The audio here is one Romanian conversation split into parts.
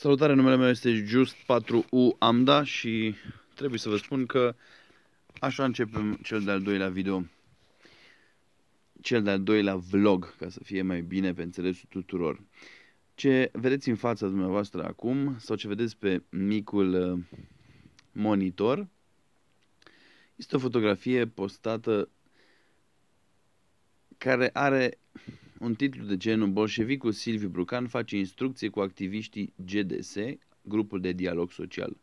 Salutare, numele meu este Just4U Amda și trebuie să vă spun că așa începem cel de-al doilea video, cel de-al doilea vlog, ca să fie mai bine pe înțelesul tuturor. Ce vedeți în fața dumneavoastră acum sau ce vedeți pe micul uh, monitor este o fotografie postată care are un titlu de genul Bolșevicul Silviu Brucan face instrucție cu activiștii GDS, grupul de dialog social.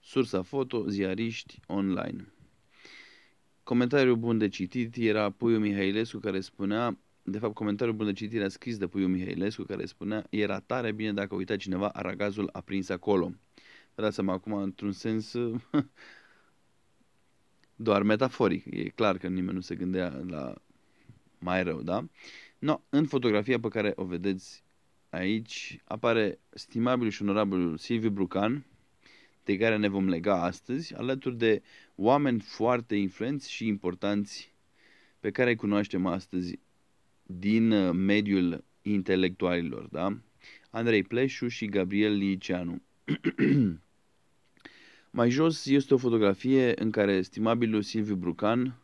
Sursa foto, ziariști, online. Comentariul bun de citit era Puiu Mihailescu care spunea de fapt, comentariul bun de citit a scris de Puiu Mihailescu, care spunea Era tare bine dacă uita cineva aragazul aprins acolo. Vă dați seama, acum, într-un sens, doar metaforic. E clar că nimeni nu se gândea la mai rău, da? No, în fotografia pe care o vedeți aici apare stimabil și onorabilul Silviu Brucan, de care ne vom lega astăzi, alături de oameni foarte influenți și importanți pe care îi cunoaștem astăzi din uh, mediul intelectualilor, da? Andrei Pleșu și Gabriel Liceanu. Mai jos este o fotografie în care stimabilul Silviu Brucan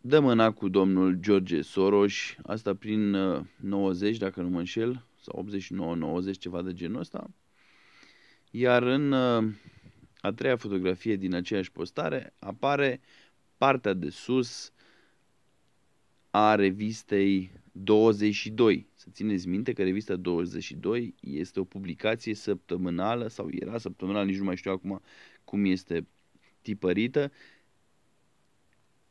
dă mâna cu domnul George Soros, asta prin 90, uh, dacă nu mă înșel, sau 89-90, ceva de genul ăsta. Iar în uh, a treia fotografie din aceeași postare apare partea de sus a revistei 22. Să țineți minte că revista 22 este o publicație săptămânală sau era săptămânală, nici nu mai știu acum cum este tipărită,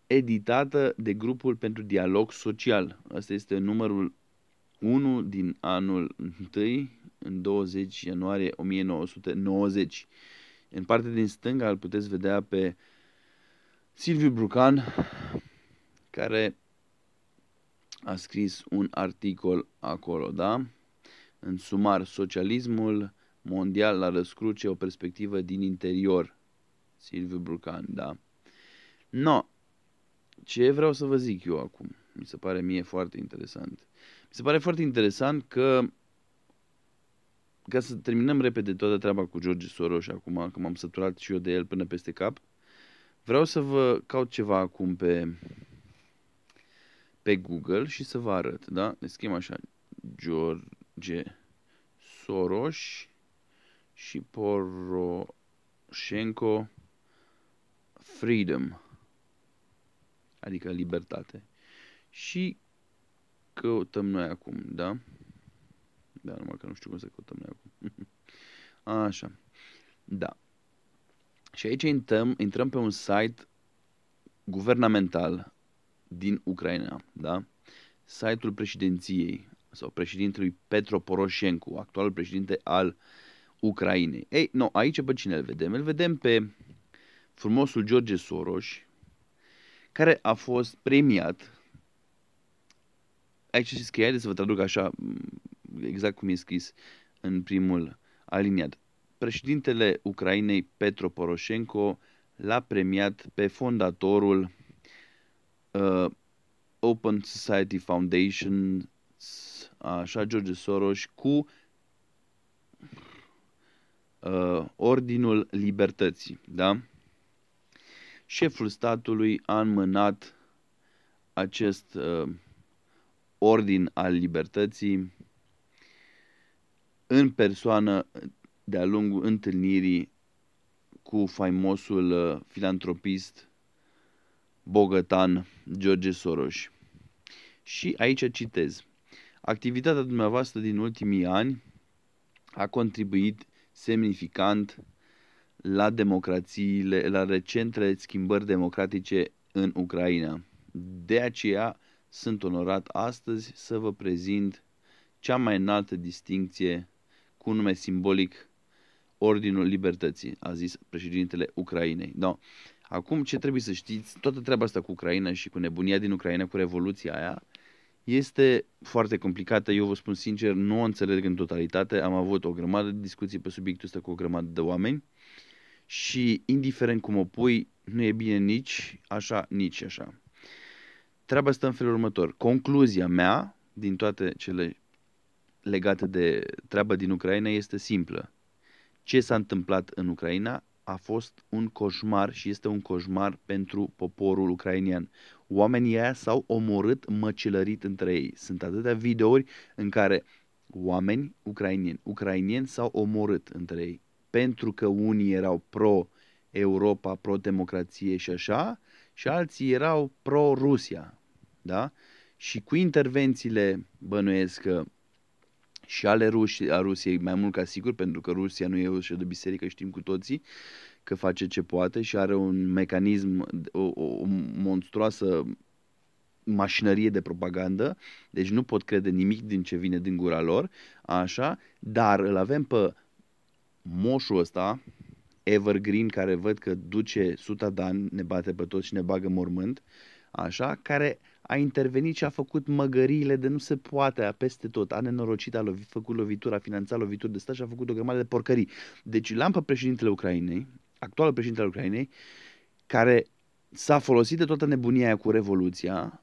editată de grupul pentru dialog social. Asta este numărul 1 din anul 1, în 20 ianuarie 1990. În partea din stânga îl puteți vedea pe Silviu Brucan, care a scris un articol acolo, da? În sumar, socialismul mondial la răscruce o perspectivă din interior. Silviu Brucan, da. No, ce vreau să vă zic eu acum? Mi se pare mie foarte interesant. Mi se pare foarte interesant că ca să terminăm repede toată treaba cu George Soros acum, că m-am săturat și eu de el până peste cap, vreau să vă caut ceva acum pe, pe Google și să vă arăt, da? Ne schimb așa, George Soros și Poroshenko Freedom adică libertate. Și căutăm noi acum, da? Da, numai că nu știu cum să căutăm noi acum. Așa. Da. Și aici intrăm, intrăm pe un site guvernamental din Ucraina, da? Site-ul președinției sau președintelui Petro Poroșencu, actualul președinte al Ucrainei. Ei, no, aici pe cine îl vedem? Îl vedem pe frumosul George Soros, care a fost premiat aici și scrie, haideți să vă traduc așa, mm, exact cum e scris în primul aliniat. Președintele Ucrainei Petro Poroșenko l-a premiat pe fondatorul uh, Open Society Foundation, așa, George Soros, cu uh, Ordinul Libertății, da? șeful statului a înmânat acest uh, ordin al libertății în persoană de-a lungul întâlnirii cu faimosul uh, filantropist bogătan George Soros. Și aici citez. Activitatea dumneavoastră din ultimii ani a contribuit semnificant la democrațiile, la recentele schimbări democratice în Ucraina. De aceea sunt onorat astăzi să vă prezint cea mai înaltă distincție cu nume simbolic Ordinul Libertății, a zis președintele Ucrainei. Da. Acum ce trebuie să știți, toată treaba asta cu Ucraina și cu nebunia din Ucraina, cu revoluția aia, este foarte complicată, eu vă spun sincer, nu o înțeleg în totalitate, am avut o grămadă de discuții pe subiectul ăsta cu o grămadă de oameni, și indiferent cum o pui, nu e bine nici așa, nici așa. Treaba stă în felul următor. Concluzia mea din toate cele legate de treaba din Ucraina este simplă. Ce s-a întâmplat în Ucraina a fost un coșmar și este un coșmar pentru poporul ucrainian. Oamenii aia s-au omorât, măcelărit între ei. Sunt atâtea videouri în care oameni ucrainieni, ucrainieni s-au omorât între ei pentru că unii erau pro-Europa, pro-democrație și așa, și alții erau pro-Rusia. Da? Și cu intervențiile bănuiesc că și ale ruși, a Rusiei, mai mult ca sigur, pentru că Rusia nu e ușă de biserică, știm cu toții că face ce poate și are un mecanism, o, o monstruoasă mașinărie de propagandă, deci nu pot crede nimic din ce vine din gura lor, așa, dar îl avem pe moșul ăsta, Evergreen, care văd că duce suta de ani, ne bate pe toți și ne bagă mormânt, așa, care a intervenit și a făcut măgăriile de nu se poate, a peste tot, a nenorocit, a lovit, făcut lovitura, a finanțat lovituri de stat și a făcut o grămadă de porcării. Deci l-am pe președintele Ucrainei, actualul președintele Ucrainei, care s-a folosit de toată nebunia aia cu Revoluția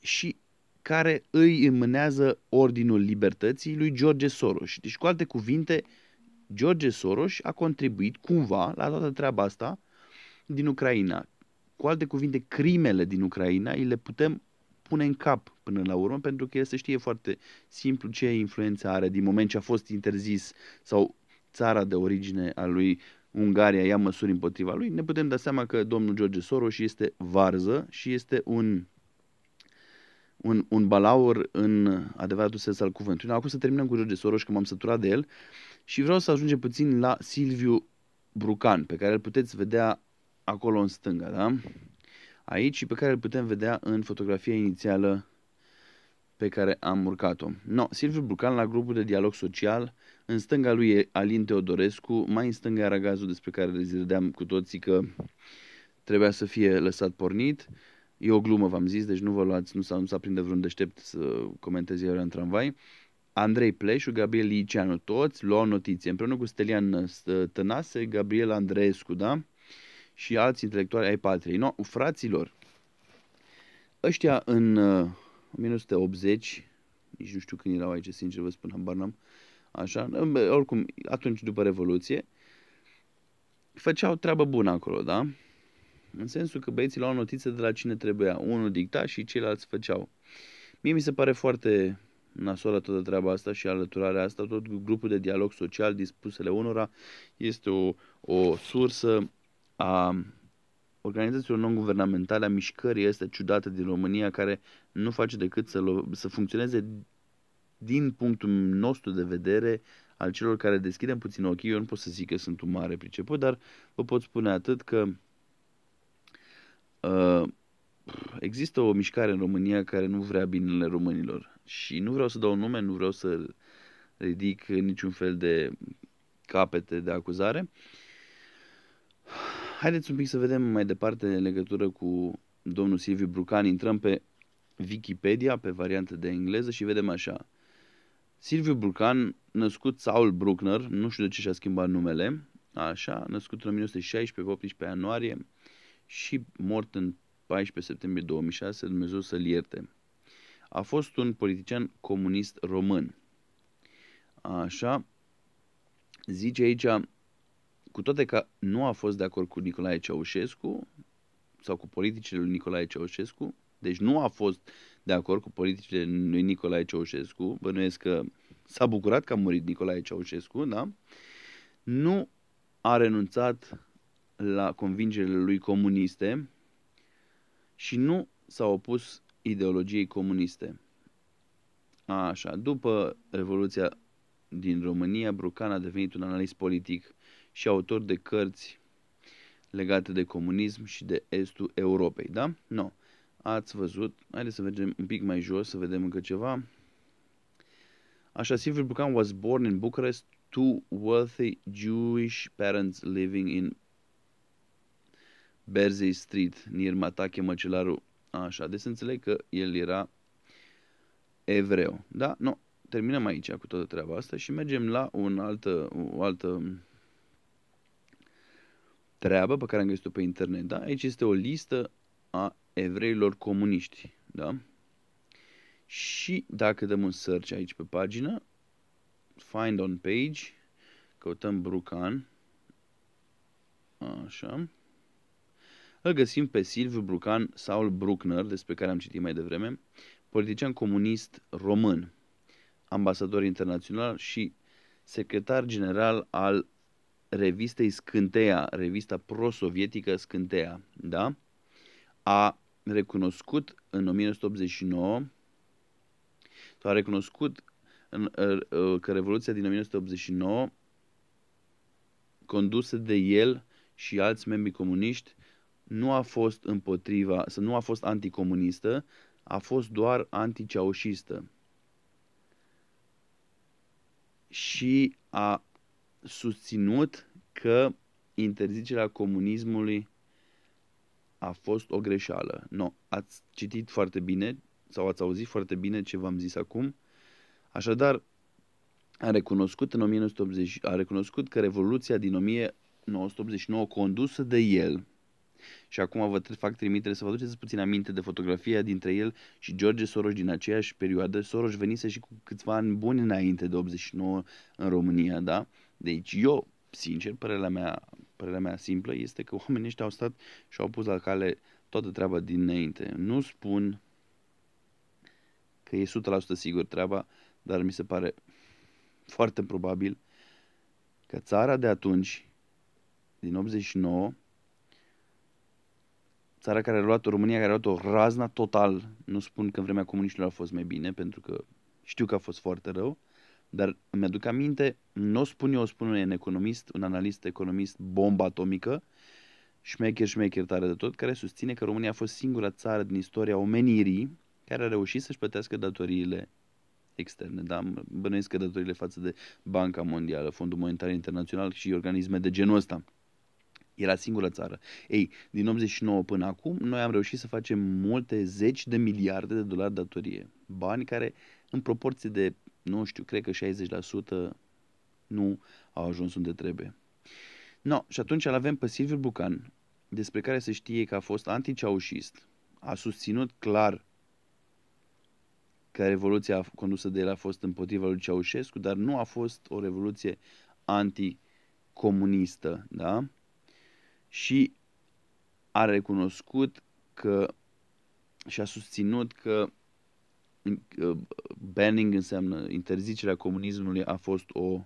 și care îi înmânează ordinul libertății lui George Soros. Deci, cu alte cuvinte, George Soros a contribuit cumva la toată treaba asta din Ucraina. Cu alte cuvinte, crimele din Ucraina îi le putem pune în cap până la urmă, pentru că el se știe foarte simplu ce influență are din moment ce a fost interzis sau țara de origine a lui Ungaria ia măsuri împotriva lui, ne putem da seama că domnul George Soros este varză și este un un, un balaur în adevăratul sens al cuvântului. Acum să terminăm cu George Soros, că m-am săturat de el și vreau să ajungem puțin la Silviu Brucan, pe care îl puteți vedea acolo în stânga, da? Aici și pe care îl putem vedea în fotografia inițială pe care am urcat-o. No, Silviu Brucan la grupul de dialog social, în stânga lui e Alin Teodorescu, mai în stânga era gazul despre care rezideam cu toții că trebuia să fie lăsat pornit, E o glumă, v-am zis, deci nu vă luați, nu s-a, nu s-a prinde vreun deștept să comenteze eu în tramvai. Andrei Pleșu, Gabriel Liceanu, toți luau notiție. Împreună cu Stelian Tănase, Gabriel Andreescu, da? Și alți intelectuali ai patriei. No, fraților, ăștia în 1980, uh, nici nu știu când erau aici, sincer vă spun, habar n-am, așa, oricum, atunci după Revoluție, făceau treabă bună acolo, da? În sensul că băieții luau notițe de la cine trebuia. Unul dicta și ceilalți făceau. Mie mi se pare foarte nasoală toată treaba asta și alăturarea asta, tot grupul de dialog social dispusele unora este o, o sursă a organizațiilor non-guvernamentale, a mișcării este ciudate din România, care nu face decât să, să funcționeze din punctul nostru de vedere al celor care deschidem puțin ochii. Eu nu pot să zic că sunt un mare priceput, dar vă pot spune atât că Uh, există o mișcare în România care nu vrea binele românilor și nu vreau să dau nume, nu vreau să ridic niciun fel de capete de acuzare. Haideți un pic să vedem mai departe în legătură cu domnul Silviu Brucan. Intrăm pe Wikipedia, pe variantă de engleză și vedem așa. Silviu Brucan, născut Saul Bruckner, nu știu de ce și-a schimbat numele, așa, născut în 1916 pe 18 ianuarie și mort în 14 septembrie 2006, Dumnezeu să-l ierte. A fost un politician comunist român. Așa, zice aici, cu toate că nu a fost de acord cu Nicolae Ceaușescu sau cu politicile lui Nicolae Ceaușescu, deci nu a fost de acord cu politicile lui Nicolae Ceaușescu, bănuiesc că s-a bucurat că a murit Nicolae Ceaușescu, da? Nu a renunțat la convingerile lui comuniste și nu s-a opus ideologiei comuniste. Așa, după Revoluția din România, Brucan a devenit un analist politic și autor de cărți legate de comunism și de estul Europei, da? Nu. No. Ați văzut. Haideți să mergem un pic mai jos, să vedem încă ceva. Așa, Silvio Brucan was born in Bucharest to wealthy Jewish parents living in Berzei Street, Nirmatache Măcelaru. Așa, deci înțeleg că el era evreu. Da? Nu. Terminăm aici cu toată treaba asta și mergem la un altă, o altă treabă pe care am găsit-o pe internet. Da? Aici este o listă a evreilor comuniști. Da? Și dacă dăm un search aici pe pagină, find on page, căutăm Brucan, așa, îl găsim pe Silviu Brucan Saul Bruckner, despre care am citit mai devreme, politician comunist român, ambasador internațional și secretar general al revistei Scânteia, revista pro-sovietică Scânteia, da? A recunoscut în 1989, a recunoscut în, ă, ă, că Revoluția din 1989 condusă de el și alți membri comuniști nu a fost împotriva, să nu a fost anticomunistă, a fost doar anticeaușistă. Și a susținut că interzicerea comunismului a fost o greșeală. No, ați citit foarte bine sau ați auzit foarte bine ce v-am zis acum. Așadar, a recunoscut, în 1980, a recunoscut că Revoluția din 1989, condusă de el, și acum vă fac trimitere să vă aduceți puțin aminte de fotografia dintre el și George Soros din aceeași perioadă. Soros venise și cu câțiva ani buni înainte de 89 în România, da? Deci eu, sincer, părerea mea, părerea mea simplă este că oamenii ăștia au stat și au pus la cale toată treaba dinainte. Nu spun că e 100% sigur treaba, dar mi se pare foarte probabil că țara de atunci, din 89, țara care a luat-o, România care a luat-o razna total. Nu spun că în vremea comuniștilor a fost mai bine, pentru că știu că a fost foarte rău, dar îmi aduc aminte, nu o spun eu, o spun un economist, un analist economist, bomba atomică, șmecher, șmecher tare de tot, care susține că România a fost singura țară din istoria omenirii care a reușit să-și plătească datoriile externe, dar bănuiesc că datoriile față de Banca Mondială, Fondul Monetar Internațional și organisme de genul ăsta. Era singură țară. Ei, din 89 până acum, noi am reușit să facem multe zeci de miliarde de dolari datorie. Bani care, în proporție de, nu știu, cred că 60% nu au ajuns unde trebuie. No, și atunci îl avem pe Silviu Bucan, despre care se știe că a fost anticeaușist, a susținut clar că revoluția condusă de el a fost împotriva lui Ceaușescu, dar nu a fost o revoluție anticomunistă, da? și a recunoscut că și a susținut că banning înseamnă interzicerea comunismului a fost o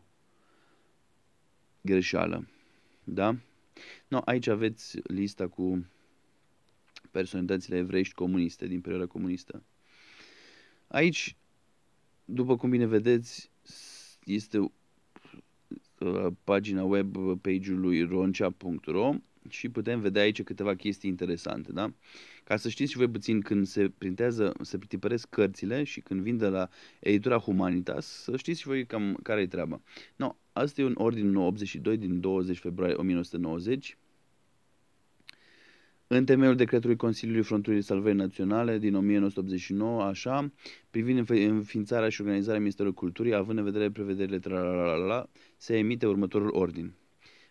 greșeală. Da? No, aici aveți lista cu personalitățile evreiești comuniste din perioada comunistă. Aici, după cum bine vedeți, este uh, pagina web uh, page ului roncea.ro și putem vedea aici câteva chestii interesante, da? Ca să știți și voi puțin când se printează, se tipăresc cărțile și când vin de la editura Humanitas, să știți și voi cam care e treaba. No, asta e un ordin 82 din 20 februarie 1990, în temeiul decretului Consiliului Frontului Salvării Naționale din 1989, așa, privind înființarea și organizarea Ministerului Culturii, având în vedere prevederile la, se emite următorul ordin.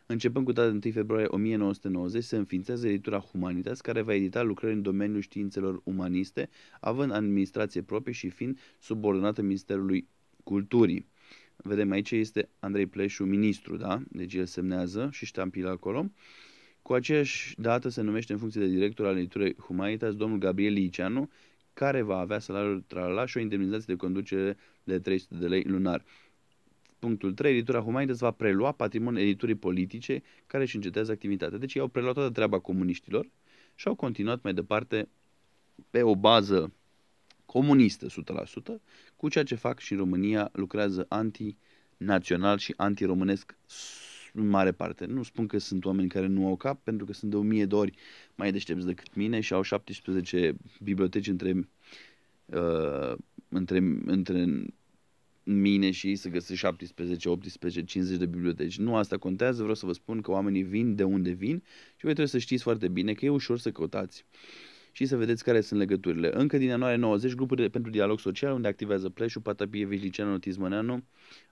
Începând cu data 1 februarie 1990, se înființează editura Humanitas, care va edita lucrări în domeniul științelor umaniste, având administrație proprie și fiind subordonată Ministerului Culturii. Vedem aici este Andrei Pleșu, ministru, da? Deci el semnează și ștampilă acolo. Cu aceeași dată se numește în funcție de director al editurii Humanitas domnul Gabriel Liceanu, care va avea salariul tralala și o indemnizație de conducere de 300 de lei lunar. Punctul 3. Editura Humanitas va prelua patrimoniul editurii politice care își încetează activitatea. Deci i au preluat toată treaba comuniștilor și au continuat mai departe pe o bază comunistă 100%, cu ceea ce fac și în România lucrează anti-național și anti-românesc în mare parte. Nu spun că sunt oameni care nu au cap, pentru că sunt de o mie de ori mai deștepți decât mine și au 17 biblioteci între, uh, între, între mine și să găsești 17, 18, 50 de biblioteci. Nu asta contează, vreau să vă spun că oamenii vin de unde vin și voi trebuie să știți foarte bine că e ușor să căutați și să vedeți care sunt legăturile. Încă din ianuarie 90, grupuri pentru dialog social, unde activează Pleșu, Patapievici, Liceanu, Tizmăneanu,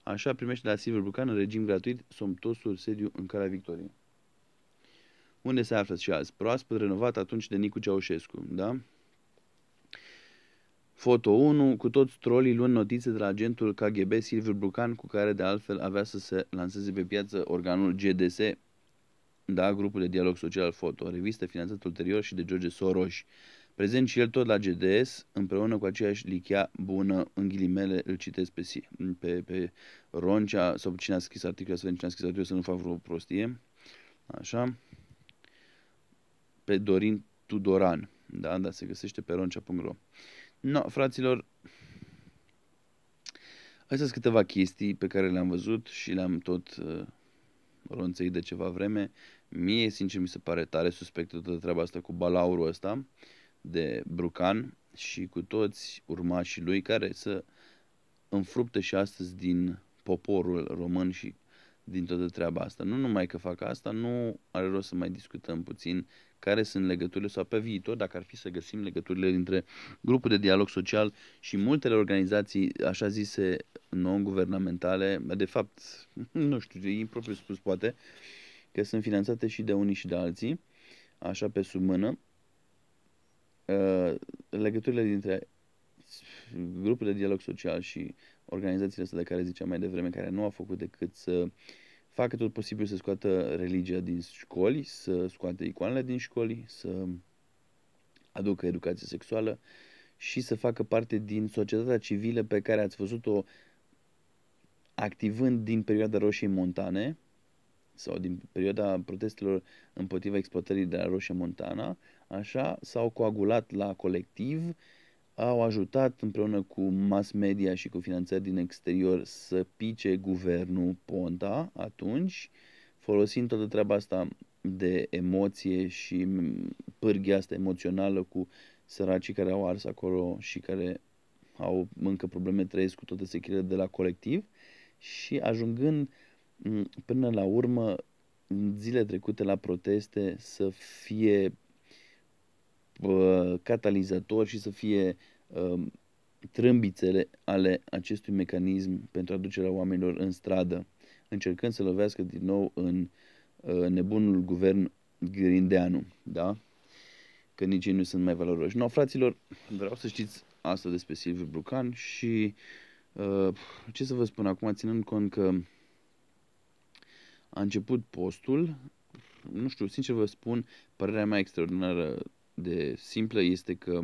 așa primește la Silver Bucan în regim gratuit somtosul sediu în Calea Victoriei. Unde se află și azi? Proaspăt renovat atunci de Nicu Ceaușescu, da? Foto 1, cu toți trolii luând notițe de la agentul KGB Silviu Brucan, cu care de altfel avea să se lanseze pe piață organul GDS, da, grupul de dialog social Foto, o revistă finanțată ulterior și de George Soros. Prezent și el tot la GDS, împreună cu aceeași lichea bună, în ghilimele, îl citesc pe, pe, pe Roncea, sau cine a scris articolul, să vedem cine a scris articolul, să nu fac vreo prostie. Așa. Pe Dorin Tudoran, da, da, se găsește pe roncea.ro. No, fraților, astea sunt câteva chestii pe care le-am văzut și le-am tot uh, ronțăit de ceva vreme. Mie, sincer, mi se pare tare suspect toată treaba asta cu balaurul ăsta de Brucan și cu toți urmașii lui care să înfrupte și astăzi din poporul român și din toată treaba asta. Nu numai că fac asta, nu are rost să mai discutăm puțin care sunt legăturile sau pe viitor, dacă ar fi să găsim legăturile dintre grupul de dialog social și multele organizații, așa zise, non-guvernamentale, de fapt, nu știu, e impropriu spus poate, că sunt finanțate și de unii și de alții, așa pe sub mână, uh, legăturile dintre grupul de dialog social și organizațiile astea de care ziceam mai devreme, care nu au făcut decât să uh, facă tot posibil să scoată religia din școli, să scoată icoanele din școli, să aducă educație sexuală și să facă parte din societatea civilă pe care ați văzut-o activând din perioada Roșiei Montane sau din perioada protestelor împotriva exploatării de la Roșia Montana, așa, s-au coagulat la colectiv uh, au ajutat împreună cu mass media și cu finanțări din exterior să pice guvernul Ponta atunci, folosind toată treaba asta de emoție și pârghia asta emoțională cu săracii care au ars acolo și care au încă probleme, trăiesc cu toate sechile de la colectiv și ajungând până la urmă zile trecute la proteste să fie Uh, catalizator și să fie um, trâmbițele ale acestui mecanism pentru aducerea oamenilor în stradă, încercând să lovească din nou în uh, nebunul guvern grindeanu, da? Că nici ei nu sunt mai valoroși. No, fraților, vreau să știți asta despre Silviu Brucan și uh, ce să vă spun acum, ținând cont că a început postul, nu știu, sincer vă spun, părerea mea extraordinară de simplă este că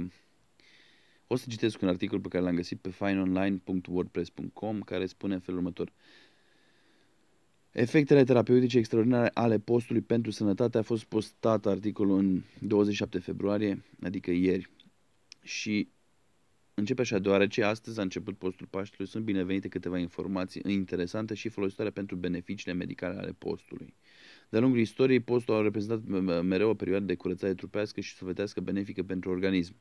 o să citesc un articol pe care l-am găsit pe fineonline.wordpress.com care spune în felul următor. Efectele terapeutice extraordinare ale postului pentru sănătate a fost postat articolul în 27 februarie, adică ieri. Și începe așa, deoarece astăzi a început postul Paștelui, sunt binevenite câteva informații interesante și folositoare pentru beneficiile medicale ale postului. De-a lungul istoriei, postul a reprezentat mereu o perioadă de curățare trupească și sufletească benefică pentru organism.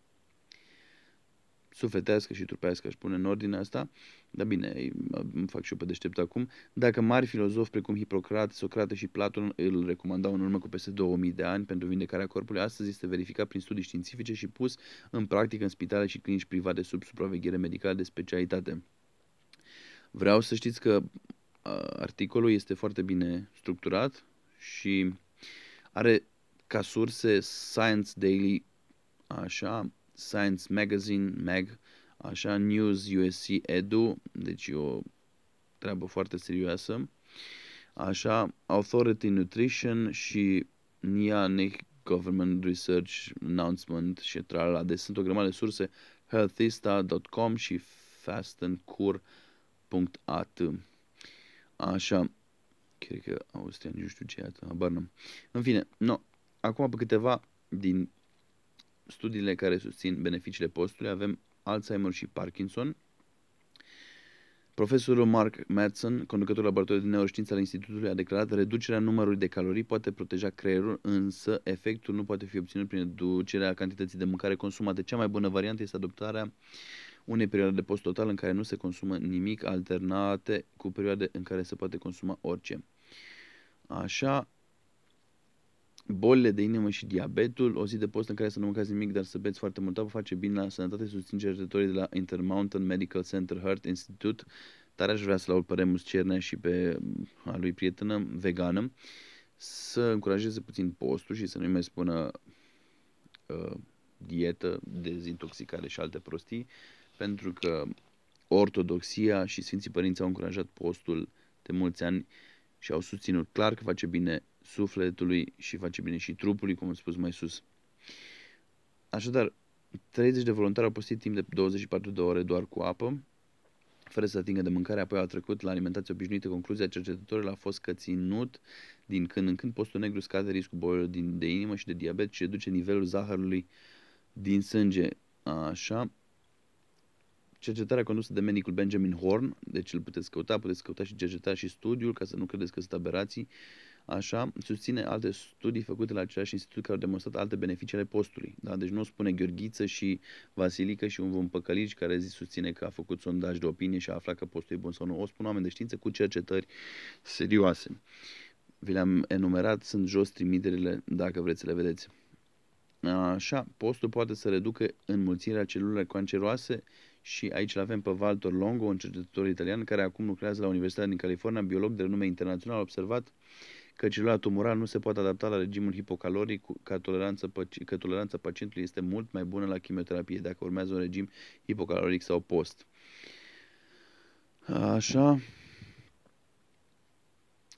Sufletească și trupească, aș pune în ordine asta, dar bine, îmi fac și eu pe deștept acum. Dacă mari filozofi precum Hipocrat, Socrate și Platon îl recomandau în urmă cu peste 2000 de ani pentru vindecarea corpului, astăzi este verificat prin studii științifice și pus în practică în spitale și clinici private sub supraveghere medicală de specialitate. Vreau să știți că articolul este foarte bine structurat, și are ca surse Science Daily, așa, Science Magazine, Mag, așa, News USC Edu, deci o treabă foarte serioasă, așa, Authority Nutrition și NIA, Government Research Announcement și tralala, deci sunt o grămadă de surse, healthista.com și fastandcure.at. Așa, Cred că Austria, nu știu ce e asta, În fine, no, acum pe câteva din studiile care susțin beneficiile postului avem Alzheimer și Parkinson. Profesorul Mark Madsen, conducătorul laboratorului de neuroștiință al Institutului, a declarat reducerea numărului de calorii poate proteja creierul, însă efectul nu poate fi obținut prin reducerea cantității de mâncare consumată. Cea mai bună variantă este adoptarea unei perioade de post total în care nu se consumă nimic alternate cu perioade în care se poate consuma orice. Așa, bolile de inimă și diabetul, o zi de post în care să nu mâncați nimic, dar să beți foarte mult apă, face bine la sănătate, susțin cercetătorii de la Intermountain Medical Center Heart Institute. Tare aș vrea să laud pe Remus Cernea și pe a lui prietenă vegană să încurajeze puțin postul și să nu-i mai spună uh, dietă, dezintoxicare și alte prostii, pentru că Ortodoxia și Sfinții Părinți au încurajat postul de mulți ani și au susținut clar că face bine sufletului și face bine și trupului, cum am spus mai sus. Așadar, 30 de voluntari au postit timp de 24 de ore doar cu apă, fără să atingă de mâncare, apoi au trecut la alimentație obișnuită. Concluzia cercetătorilor a fost că ținut din când în când postul negru scade riscul bolilor de inimă și de diabet și reduce nivelul zahărului din sânge. Așa, cercetarea condusă de medicul Benjamin Horn, deci îl puteți căuta, puteți căuta și cercetarea și studiul, ca să nu credeți că sunt aberații, așa, susține alte studii făcute la același institut care au demonstrat alte beneficii ale postului. Da? Deci nu spune Gheorghiță și Vasilică și un vom păcălici care zi susține că a făcut sondaj de opinie și a aflat că postul e bun sau nu. O spun oameni de știință cu cercetări serioase. Vi le-am enumerat, sunt jos trimiterile dacă vreți să le vedeți. Așa, postul poate să reducă înmulțirea celulelor canceroase, și aici îl avem pe Walter Longo, un cercetător italian care acum lucrează la Universitatea din California, biolog de renume internațional, a observat că celula tumoral nu se poate adapta la regimul hipocaloric, că toleranța, că toleranța pacientului este mult mai bună la chimioterapie dacă urmează un regim hipocaloric sau post. Așa,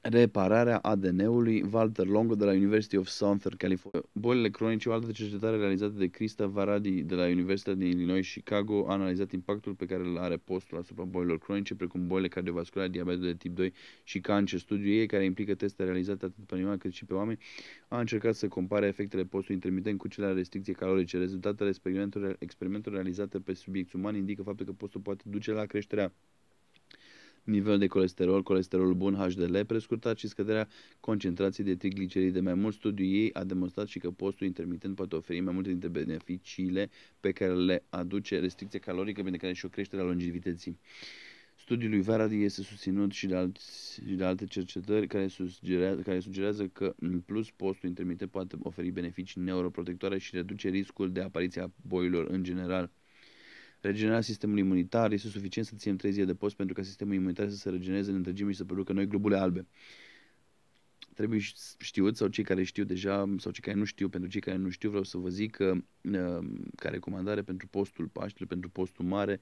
repararea ADN-ului Walter Longo de la University of Southern California. Bolile cronice, o altă cercetare realizată de Krista Varadi de la Universitatea din Illinois Chicago a analizat impactul pe care îl are postul asupra bolilor cronice, precum bolile cardiovasculare, diabetul de tip 2 și cancer. Studiul ei, care implică teste realizate atât pe animale cât și pe oameni, a încercat să compare efectele postului intermitent cu cele ale restricției calorice. Rezultatele experimentelor, experimentelor realizate pe subiecti umani indică faptul că postul poate duce la creșterea nivel de colesterol, colesterolul bun, HDL prescurtat și scăderea concentrației de trigliceride. de Mai mult studiu ei a demonstrat și că postul intermitent poate oferi mai multe dintre beneficiile pe care le aduce restricția calorică, pentru care și o creștere a longevității. Studiul lui Varadi este susținut și de, alți, și de alte cercetări care sugerează, care sugerează că, în plus, postul intermitent poate oferi beneficii neuroprotectoare și reduce riscul de apariția boilor în general. Regenerarea sistemului imunitar este suficient să ținem 3 zile de post pentru ca sistemul imunitar să se regeneze în întregime și să producă noi globule albe. Trebuie știut sau cei care știu deja sau cei care nu știu, pentru cei care nu știu vreau să vă zic că ca recomandare pentru postul Paștelui, pentru postul mare,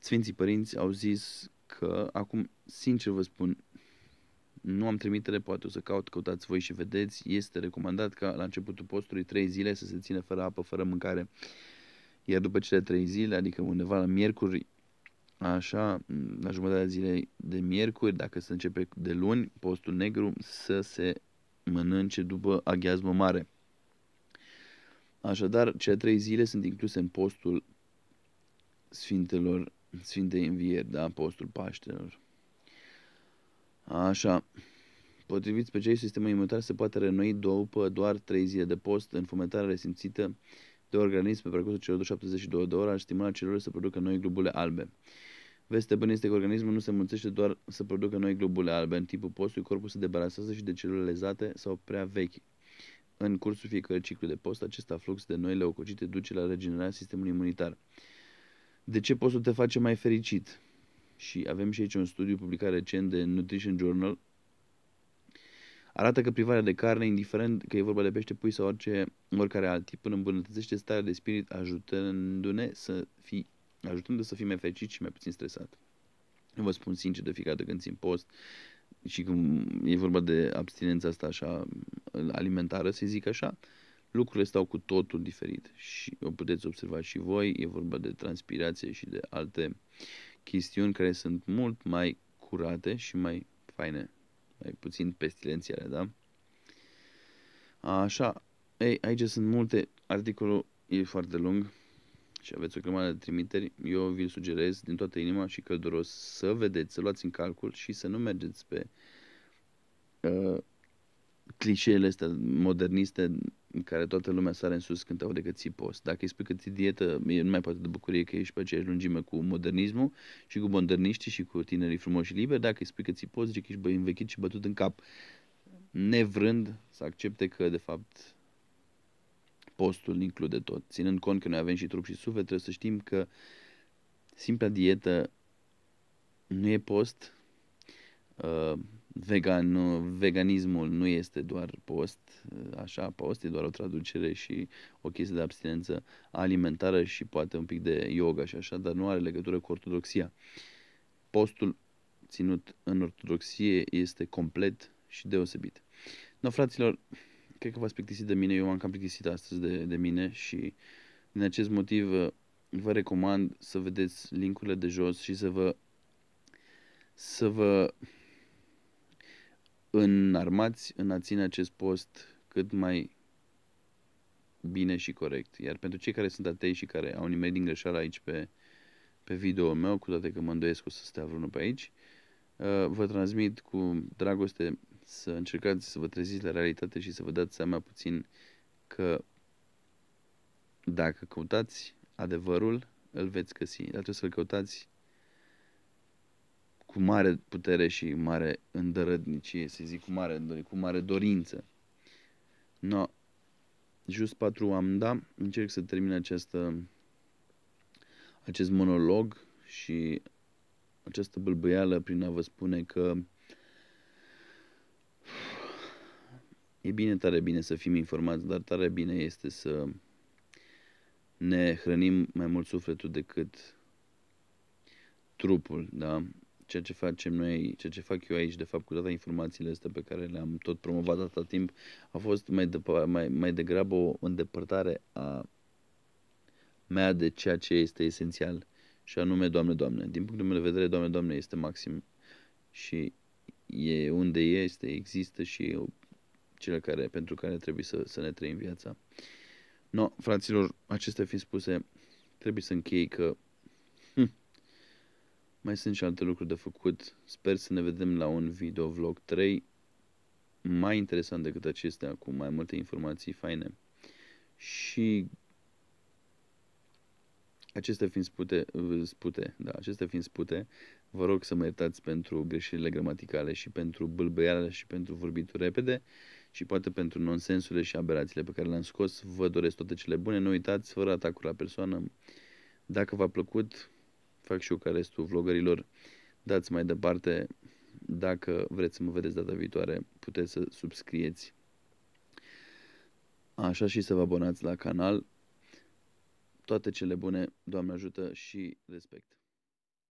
Sfinții Părinți au zis că, acum sincer vă spun, nu am trimitere, poate o să caut, căutați voi și vedeți, este recomandat ca la începutul postului 3 zile să se ține fără apă, fără mâncare. Uh, iar după cele trei zile, adică undeva la miercuri, așa, la jumătatea zilei de miercuri, dacă se începe de luni, postul negru să se mănânce după aghiazmă mare. Așadar, cele trei zile sunt incluse în postul Sfintelor, Sfintei Învieri, da, postul Paștelor. Așa. Potrivit specialiști, sistemul imunitar se poate renoi după doar trei zile de post, fumetare resimțită, simțită de organism pe parcursul celor 72 de ore ar stimula celulele să producă noi globule albe. Veste bună este că organismul nu se mulțește doar să producă noi globule albe. În timpul postului, corpul se debarasează și de celule lezate sau prea vechi. În cursul fiecărui ciclu de post, acest flux de noi leucocite duce la regenerarea sistemului imunitar. De ce postul te face mai fericit? Și avem și aici un studiu publicat recent de Nutrition Journal, arată că privarea de carne, indiferent că e vorba de pește, pui sau orice, oricare alt tip, până îmbunătățește starea de spirit ajutându-ne să fii, ajutându să fii mai fericit și mai puțin stresat. Eu vă spun sincer de fiecare dată când țin post și când e vorba de abstinența asta așa alimentară, să zic așa, lucrurile stau cu totul diferit și o puteți observa și voi, e vorba de transpirație și de alte chestiuni care sunt mult mai curate și mai faine mai puțin pestilențiale, da? Așa, ei, aici sunt multe, articolul e foarte lung și aveți o grămadă de trimiteri, eu vi-l sugerez din toată inima și călduros să vedeți, să luați în calcul și să nu mergeți pe uh, clișeele astea moderniste în care toată lumea sare în sus când te aude că ții post. Dacă îi spui că ții dietă, e nu mai poate de bucurie că ești pe aceeași lungime cu modernismul și cu moderniștii și cu tinerii frumoși și liberi. Dacă îi spui că ții post, zice că ești băi învechit și bătut în cap. Nevrând să accepte că, de fapt, postul include tot. Ținând cont că noi avem și trup și suflet, trebuie să știm că simpla dietă nu e post, Uh, vegan, veganismul nu este doar post, uh, așa, post e doar o traducere și o chestie de abstinență alimentară și poate un pic de yoga și așa, dar nu are legătură cu ortodoxia. Postul ținut în ortodoxie este complet și deosebit. No, fraților, cred că v-ați plictisit de mine, eu m-am cam plictisit astăzi de, de mine și din acest motiv uh, vă recomand să vedeți linkurile de jos și să vă să vă înarmați în a ține acest post cât mai bine și corect. Iar pentru cei care sunt atei și care au nimerit din greșeală aici pe, pe video meu, cu toate că mă îndoiesc o să stea vreunul pe aici, uh, vă transmit cu dragoste să încercați să vă treziți la realitate și să vă dați seama puțin că dacă căutați adevărul, îl veți găsi, dar trebuie să-l căutați cu mare putere și mare îndărădnicie, să zic cu mare, cu mare dorință. No, just patru am da, încerc să termin această, acest monolog și această bâlbâială prin a vă spune că e bine, tare bine să fim informați, dar tare bine este să ne hrănim mai mult sufletul decât trupul, da? ceea ce facem noi, ceea ce fac eu aici, de fapt, cu toate informațiile astea pe care le-am tot promovat atâta timp, a fost mai, de mai, mai degrabă o îndepărtare a mea de ceea ce este esențial și anume, Doamne, Doamne. Din punctul meu de vedere, Doamne, Doamne este maxim și e unde este, există și cel care, pentru care trebuie să, să ne trăim viața. No, fraților, acestea fiind spuse, trebuie să închei că mai sunt și alte lucruri de făcut. Sper să ne vedem la un video vlog 3 mai interesant decât acestea, cu mai multe informații faine. Și acestea fiind spute, spute, da, acestea fiind spute, vă rog să mă iertați pentru greșelile gramaticale și pentru bâlbâialele și pentru vorbitul repede și poate pentru nonsensurile și aberațiile pe care le-am scos. Vă doresc toate cele bune. Nu uitați, fără atacuri la persoană. Dacă v-a plăcut, fac și eu ca restul vlogărilor. Dați mai departe. Dacă vreți să mă vedeți data viitoare, puteți să subscrieți. Așa și să vă abonați la canal. Toate cele bune, Doamne ajută și respect.